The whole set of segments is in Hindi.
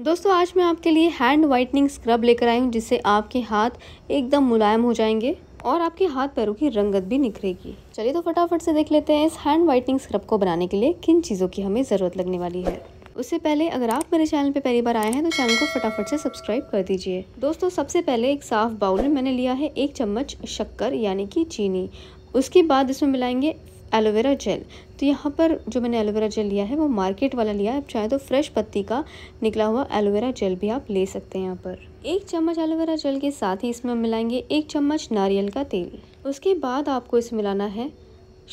दोस्तों आज मैं आपके लिए हैंड वाइटनिंग स्क्रब लेकर आई हूँ जिससे आपके हाथ एकदम मुलायम हो जाएंगे और आपके हाथ पैरों की रंगत भी निखरेगी चलिए तो फटाफट से देख लेते हैं इस हैंड वाइटनिंग स्क्रब को बनाने के लिए किन चीज़ों की हमें ज़रूरत लगने वाली है उससे पहले अगर आप मेरे चैनल पे पहली बार आए हैं तो चैनल को फटाफट से सब्सक्राइब कर दीजिए दोस्तों सबसे पहले एक साफ़ बाउल में मैंने लिया है एक चम्मच शक्कर यानी कि चीनी उसके बाद इसमें मिलाएंगे एलोवेरा जेल तो यहाँ पर जो मैंने एलोवेरा जेल लिया है वो मार्केट वाला लिया है आप चाहे तो फ्रेश पत्ती का निकला हुआ एलोवेरा जेल भी आप ले सकते हैं यहाँ पर एक चम्मच एलोवेरा जेल के साथ ही इसमें मिलाएंगे एक चम्मच नारियल का तेल उसके बाद आपको इसमें मिलाना है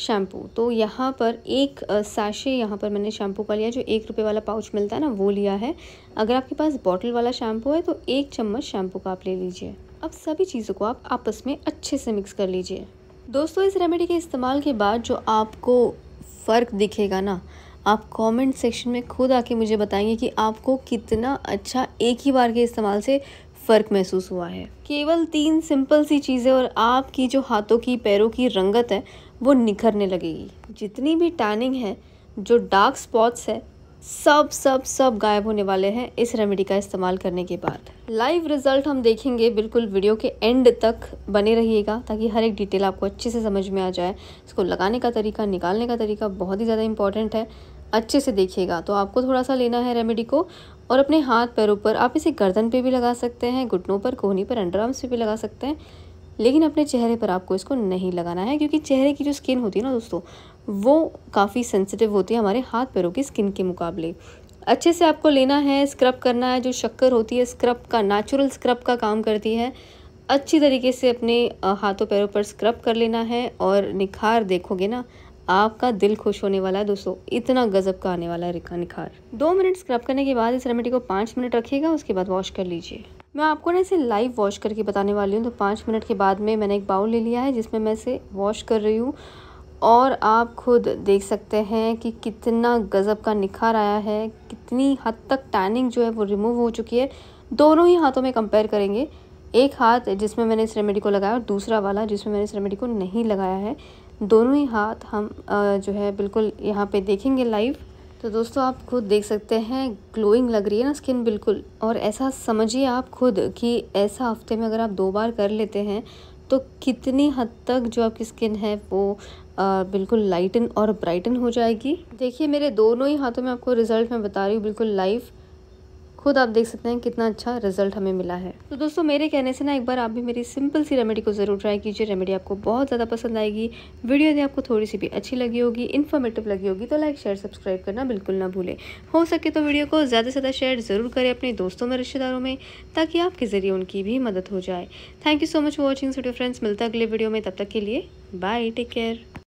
शैम्पू तो यहाँ पर एक सैशे यहाँ पर मैंने शैम्पू का लिया जो एक रुपये वाला पाउच मिलता है ना वो लिया है अगर आपके पास बॉटल वाला शैम्पू है तो एक चम्मच शैम्पू का आप ले लीजिए अब सभी चीज़ों को आप आपस में अच्छे से मिक्स कर लीजिए दोस्तों इस रेमेडी के इस्तेमाल के बाद जो आपको फ़र्क दिखेगा ना आप कमेंट सेक्शन में खुद आके मुझे बताएंगे कि आपको कितना अच्छा एक ही बार के इस्तेमाल से फ़र्क महसूस हुआ है केवल तीन सिंपल सी चीज़ें और आपकी जो हाथों की पैरों की रंगत है वो निखरने लगेगी जितनी भी टैनिंग है जो डार्क स्पॉट्स है सब सब सब गायब होने वाले हैं इस रेमेडी का इस्तेमाल करने के बाद लाइव रिजल्ट हम देखेंगे बिल्कुल वीडियो के एंड तक बने रहिएगा ताकि हर एक डिटेल आपको अच्छे से समझ में आ जाए इसको लगाने का तरीका निकालने का तरीका बहुत ही ज़्यादा इंपॉर्टेंट है अच्छे से देखिएगा तो आपको थोड़ा सा लेना है रेमेडी को और अपने हाथ पैरों पर आप इसे गर्दन पर भी लगा सकते हैं घुटनों पर कोहनी पर अंडर आर्म्स पर भी लगा सकते हैं लेकिन अपने चेहरे पर आपको इसको नहीं लगाना है क्योंकि चेहरे की जो स्किन होती है ना दोस्तों वो काफ़ी सेंसिटिव होती है हमारे हाथ पैरों की स्किन के मुकाबले अच्छे से आपको लेना है स्क्रब करना है जो शक्कर होती है स्क्रब का नेचुरल स्क्रब का काम करती है अच्छी तरीके से अपने हाथों पैरों पर स्क्रब कर लेना है और निखार देखोगे ना आपका दिल खुश होने वाला है दोस्तों इतना गजब का आने वाला है निखार दो मिनट स्क्रब करने के बाद इस रेमेडी को पाँच मिनट रखिएगा उसके बाद वॉश कर लीजिए मैं आपको ना इसे लाइव वॉश करके बताने वाली हूँ तो पाँच मिनट के बाद में मैंने एक बाउल ले लिया है जिसमें मैं इसे वॉश कर रही हूँ और आप खुद देख सकते हैं कि कितना गज़ब का निखार आया है कितनी हद तक टैनिंग जो है वो रिमूव हो चुकी है दोनों ही हाथों में कंपेयर करेंगे एक हाथ जिसमें मैंने इस रेमेडी को लगाया और दूसरा वाला जिसमें मैंने इस रेमेडी को नहीं लगाया है दोनों ही हाथ हम जो है बिल्कुल यहाँ पे देखेंगे लाइव तो दोस्तों आप खुद देख सकते हैं ग्लोइंग लग रही है ना स्किन बिल्कुल और ऐसा समझिए आप खुद कि ऐसा हफ्ते में अगर आप दो बार कर लेते हैं तो कितनी हद तक जो आपकी स्किन है वो आ, बिल्कुल लाइटन और ब्राइटन हो जाएगी देखिए मेरे दोनों ही हाथों में आपको रिज़ल्ट मैं बता रही हूँ बिल्कुल लाइव खुद आप देख सकते हैं कितना अच्छा रिजल्ट हमें मिला है तो दोस्तों मेरे कहने से ना एक बार आप भी मेरी सिंपल सी रेमेडी को ज़रूर ट्राई कीजिए रेमेडी आपको बहुत ज़्यादा पसंद आएगी वीडियो यदि आपको थोड़ी सी भी अच्छी लगी होगी इन्फॉर्मेटिव लगी होगी तो लाइक शेयर सब्सक्राइब करना बिल्कुल ना भूलें हो सके तो वीडियो को ज़्यादा से ज़्यादा शेयर ज़रूर करें अपने दोस्तों में रिश्तेदारों में ताकि आपके ज़रिए उनकी भी मदद हो जाए thank you so much for watching video friends मिलता अगले वीडियो में तब तक के लिए बाय टेक केयर